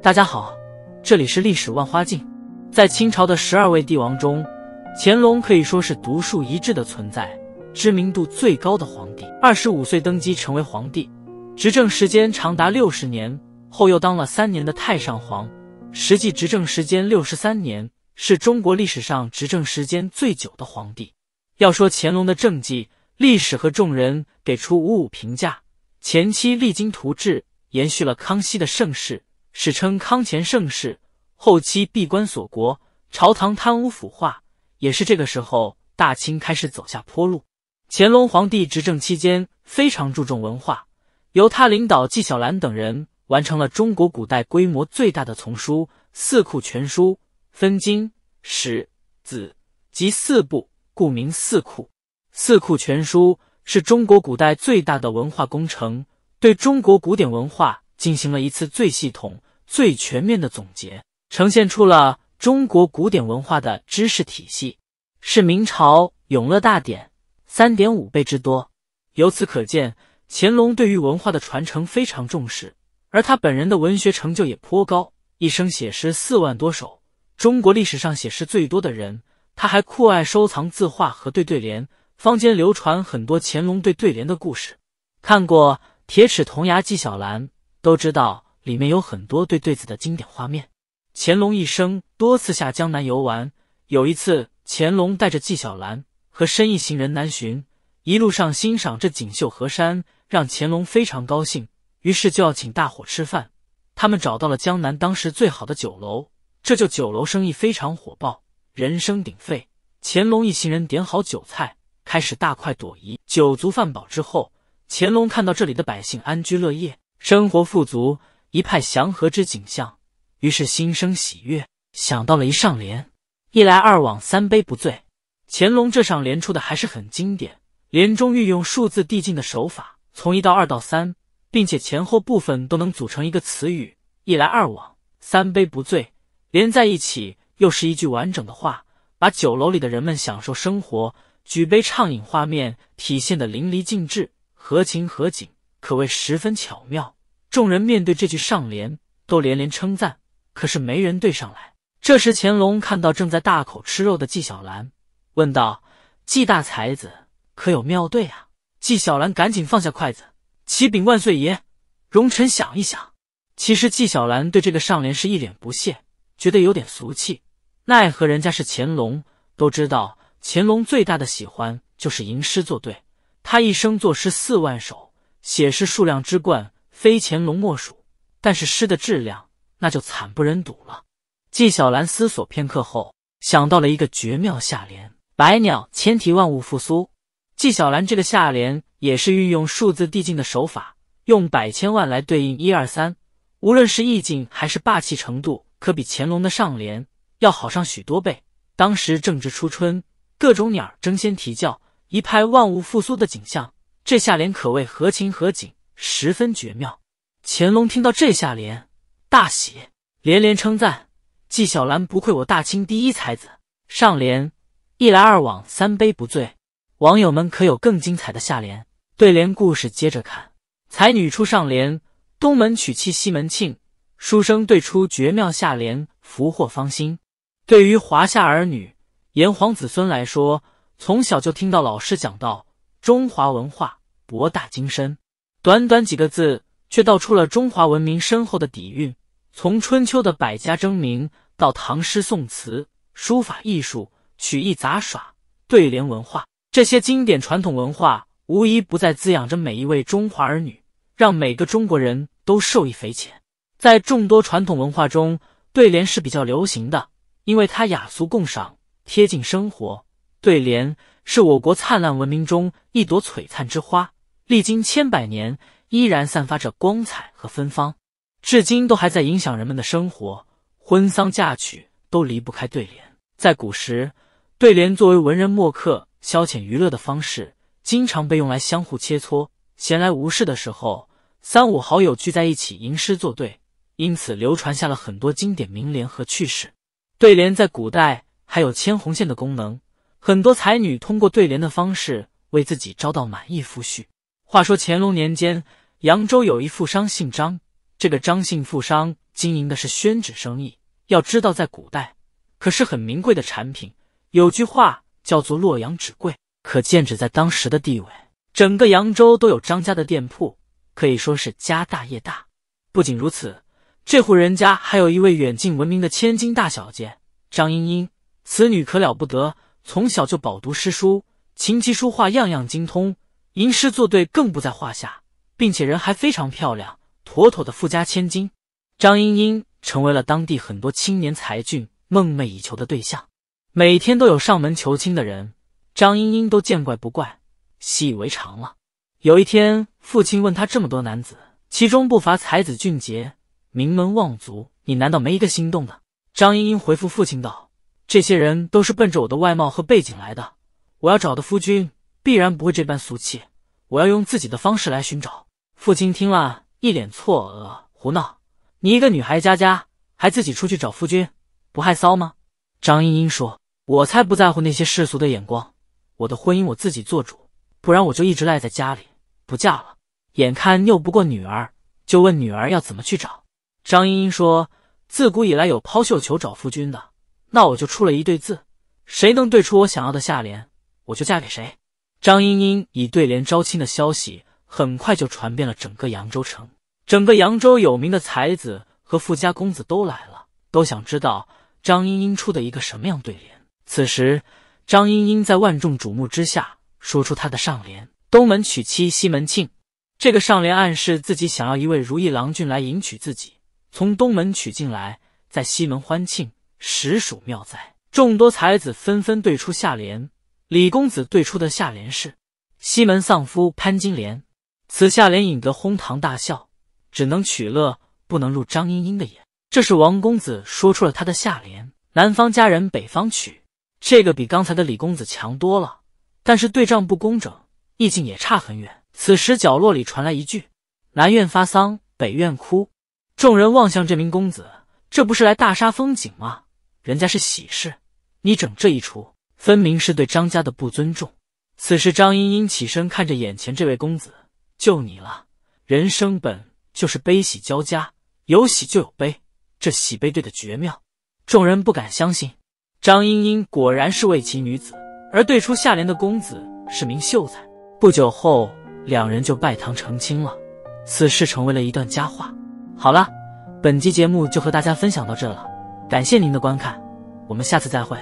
大家好，这里是历史万花镜。在清朝的十二位帝王中，乾隆可以说是独树一帜的存在，知名度最高的皇帝。二十五岁登基成为皇帝，执政时间长达六十年，后又当了三年的太上皇，实际执政时间六十三年，是中国历史上执政时间最久的皇帝。要说乾隆的政绩，历史和众人给出五五评价：前期励精图治，延续了康熙的盛世，史称“康乾盛世”；后期闭关锁国，朝堂贪污腐化，也是这个时候，大清开始走下坡路。乾隆皇帝执政期间非常注重文化，由他领导纪晓岚等人完成了中国古代规模最大的丛书《四库全书》，分经、史、子及四部，故名“四库”。《四库全书》是中国古代最大的文化工程，对中国古典文化进行了一次最系统、最全面的总结，呈现出了中国古典文化的知识体系，是明朝《永乐大典》三点五倍之多。由此可见，乾隆对于文化的传承非常重视，而他本人的文学成就也颇高，一生写诗四万多首，中国历史上写诗最多的人。他还酷爱收藏字画和对对联。坊间流传很多乾隆对对联的故事，看过《铁齿铜牙纪晓岚》都知道里面有很多对对子的经典画面。乾隆一生多次下江南游玩，有一次乾隆带着纪晓岚和申一行人南巡，一路上欣赏这锦绣河山，让乾隆非常高兴，于是就要请大伙吃饭。他们找到了江南当时最好的酒楼，这就酒楼生意非常火爆，人声鼎沸。乾隆一行人点好酒菜。开始大快朵颐，酒足饭饱之后，乾隆看到这里的百姓安居乐业，生活富足，一派祥和之景象，于是心生喜悦，想到了一上联：一来二往，三杯不醉。乾隆这上联出的还是很经典，联中运用数字递进的手法，从一到二到三，并且前后部分都能组成一个词语：一来二往，三杯不醉，连在一起又是一句完整的话，把酒楼里的人们享受生活。举杯畅饮，画面体现的淋漓尽致，合情合景，可谓十分巧妙。众人面对这句上联，都连连称赞，可是没人对上来。这时，乾隆看到正在大口吃肉的纪晓岚，问道：“纪大才子，可有妙对啊？”纪晓岚赶紧放下筷子，启禀万岁爷：“容臣想一想。”其实，纪晓岚对这个上联是一脸不屑，觉得有点俗气。奈何人家是乾隆，都知道。乾隆最大的喜欢就是吟诗作对，他一生作诗四万首，写诗数量之冠非乾隆莫属。但是诗的质量那就惨不忍睹了。纪晓岚思索片刻后，想到了一个绝妙下联：“百鸟千啼万物复苏。”纪晓岚这个下联也是运用数字递进的手法，用百千万来对应一二三。无论是意境还是霸气程度，可比乾隆的上联要好上许多倍。当时正值初春。各种鸟儿争先啼叫，一派万物复苏的景象。这下联可谓合情合景，十分绝妙。乾隆听到这下联，大喜，连连称赞：“纪晓岚不愧我大清第一才子。”上联一来二往，三杯不醉。网友们可有更精彩的下联？对联故事接着看。才女出上联：“东门娶妻西门庆。”书生对出绝妙下联：“福祸芳心。”对于华夏儿女。炎黄子孙来说，从小就听到老师讲到中华文化博大精深，短短几个字却道出了中华文明深厚的底蕴。从春秋的百家争鸣，到唐诗宋词、书法艺术、曲艺杂耍、对联文化，这些经典传统文化，无疑不再滋养着每一位中华儿女，让每个中国人都受益匪浅。在众多传统文化中，对联是比较流行的，因为它雅俗共赏。贴近生活，对联是我国灿烂文明中一朵璀璨之花，历经千百年，依然散发着光彩和芬芳，至今都还在影响人们的生活，婚丧嫁娶都离不开对联。在古时，对联作为文人墨客消遣娱乐的方式，经常被用来相互切磋。闲来无事的时候，三五好友聚在一起吟诗作对，因此流传下了很多经典名联和趣事。对联在古代。还有牵红线的功能，很多才女通过对联的方式为自己招到满意夫婿。话说乾隆年间，扬州有一富商姓张，这个张姓富商经营的是宣纸生意。要知道，在古代可是很名贵的产品，有句话叫做“洛阳纸贵”，可见纸在当时的地位。整个扬州都有张家的店铺，可以说是家大业大。不仅如此，这户人家还有一位远近闻名的千金大小姐张英英。此女可了不得，从小就饱读诗书，琴棋书画样样精通，吟诗作对更不在话下，并且人还非常漂亮，妥妥的富家千金。张英英成为了当地很多青年才俊梦寐以求的对象，每天都有上门求亲的人，张英英都见怪不怪，习以为常了。有一天，父亲问他：“这么多男子，其中不乏才子俊杰、名门望族，你难道没一个心动的？”张英英回复父亲道。这些人都是奔着我的外貌和背景来的。我要找的夫君必然不会这般俗气。我要用自己的方式来寻找。父亲听了一脸错愕：“胡闹！你一个女孩家家，还自己出去找夫君，不害臊吗？”张英英说：“我才不在乎那些世俗的眼光，我的婚姻我自己做主。不然我就一直赖在家里不嫁了。”眼看拗不过女儿，就问女儿要怎么去找。张英英说：“自古以来有抛绣球找夫君的。”那我就出了一对字，谁能对出我想要的下联，我就嫁给谁。张英英以对联招亲的消息很快就传遍了整个扬州城，整个扬州有名的才子和富家公子都来了，都想知道张英英出的一个什么样对联。此时，张英英在万众瞩目之下说出她的上联：“东门娶妻西门庆。”这个上联暗示自己想要一位如意郎君来迎娶自己，从东门娶进来，在西门欢庆。实属妙哉！众多才子纷纷对出下联，李公子对出的下联是“西门丧夫潘金莲”，此下联引得哄堂大笑，只能取乐，不能入张莺莺的眼。这是王公子说出了他的下联：“南方佳人北方娶。”这个比刚才的李公子强多了，但是对仗不工整，意境也差很远。此时角落里传来一句：“南院发丧，北院哭。”众人望向这名公子，这不是来大杀风景吗？人家是喜事，你整这一出，分明是对张家的不尊重。此时，张英英起身看着眼前这位公子，就你了。人生本就是悲喜交加，有喜就有悲，这喜悲对的绝妙。众人不敢相信，张英英果然是位奇女子，而对出下联的公子是名秀才。不久后，两人就拜堂成亲了。此事成为了一段佳话。好了，本期节目就和大家分享到这了。感谢您的观看，我们下次再会。